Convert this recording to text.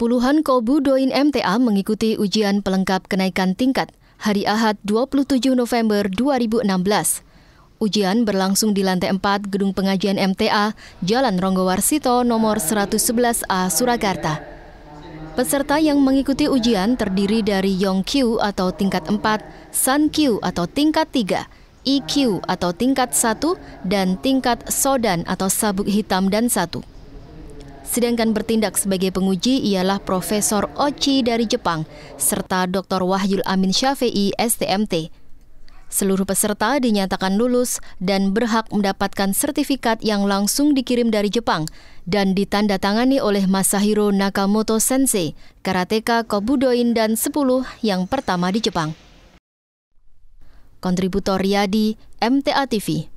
Puluhan Kobu Doin MTA mengikuti ujian pelengkap kenaikan tingkat hari Ahad 27 November 2016. Ujian berlangsung di lantai 4 Gedung Pengajian MTA, Jalan Ronggowarsito nomor 111A, Surakarta. Peserta yang mengikuti ujian terdiri dari Yong Q atau tingkat 4, Q atau tingkat 3, IQ e atau tingkat 1, dan tingkat Sodan atau sabuk hitam dan 1. Sedangkan bertindak sebagai penguji ialah Profesor Ochi dari Jepang serta Dr. Wahyul Amin Syafi'i STMT. Seluruh peserta dinyatakan lulus dan berhak mendapatkan sertifikat yang langsung dikirim dari Jepang dan ditandatangani oleh Masahiro Nakamoto Sensei, karateka Kobudoin dan 10 yang pertama di Jepang. Kontributor Yadi MTA TV.